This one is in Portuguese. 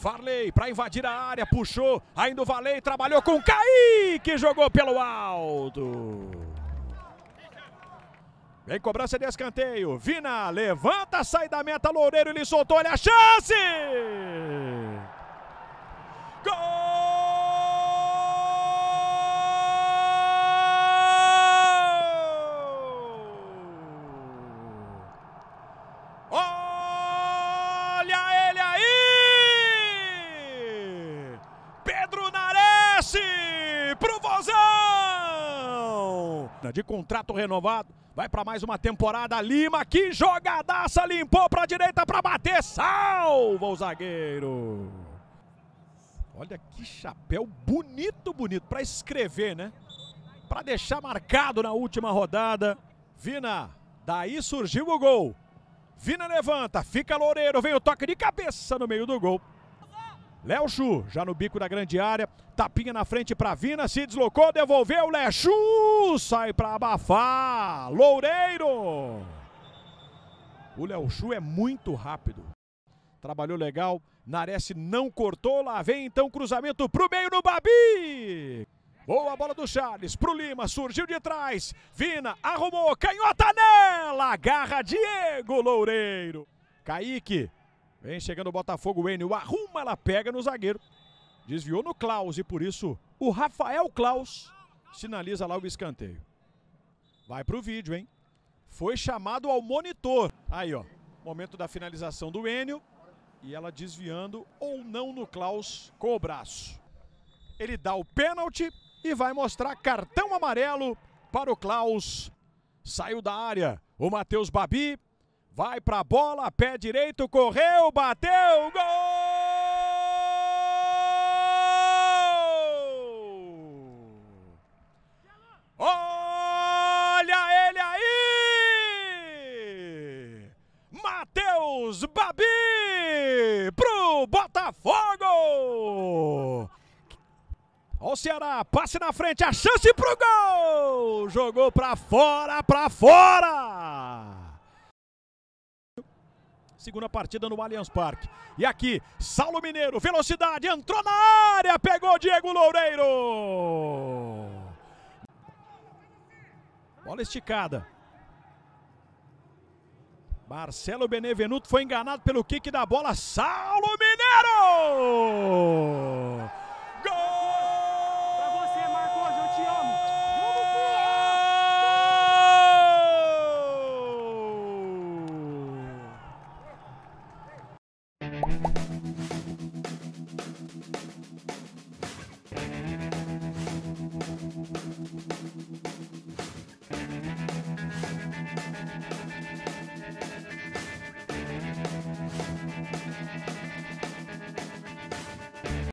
Varley para invadir a área, puxou, ainda o Varley trabalhou com Kaique, jogou pelo alto. Vem cobrança de escanteio, Vina levanta, sai da meta, Loureiro, ele soltou, olha a chance! de contrato renovado. Vai para mais uma temporada. Lima, que jogadaça! Limpou para direita para bater. Salva o zagueiro. Olha que chapéu bonito, bonito. Para escrever, né? Para deixar marcado na última rodada. Vina, daí surgiu o gol. Vina levanta, fica Loureiro, vem o toque de cabeça no meio do gol. Léo Chu, já no bico da grande área, tapinha na frente para Vina, se deslocou, devolveu, Léo Chu! sai para abafar. Loureiro. O Léo Xu é muito rápido. Trabalhou legal. Nares não cortou. Lá vem então cruzamento pro meio no Babi. Boa bola do Charles pro Lima, surgiu de trás. Vina arrumou, canhota nela, agarra Diego Loureiro. Kaique, vem chegando o Botafogo, Enio arruma, ela pega no zagueiro. Desviou no Klaus e por isso o Rafael Klaus sinaliza lá o escanteio. Vai pro vídeo, hein? Foi chamado ao monitor. Aí, ó. Momento da finalização do Enio. E ela desviando ou não no Klaus com o braço. Ele dá o pênalti e vai mostrar cartão amarelo para o Klaus. Saiu da área o Matheus Babi. Vai para a bola, pé direito, correu, bateu, gol! Babi pro Botafogo. Olha o Ceará, passe na frente, a chance pro gol! Jogou pra fora, pra fora! Segunda partida no Allianz Parque. E aqui, Saulo Mineiro, velocidade, entrou na área, pegou Diego Loureiro! Bola esticada. Marcelo Benevenuto foi enganado pelo kick da bola. Saulo Mineiro! Gol! Pra você, Marcos, eu te amo. Gol!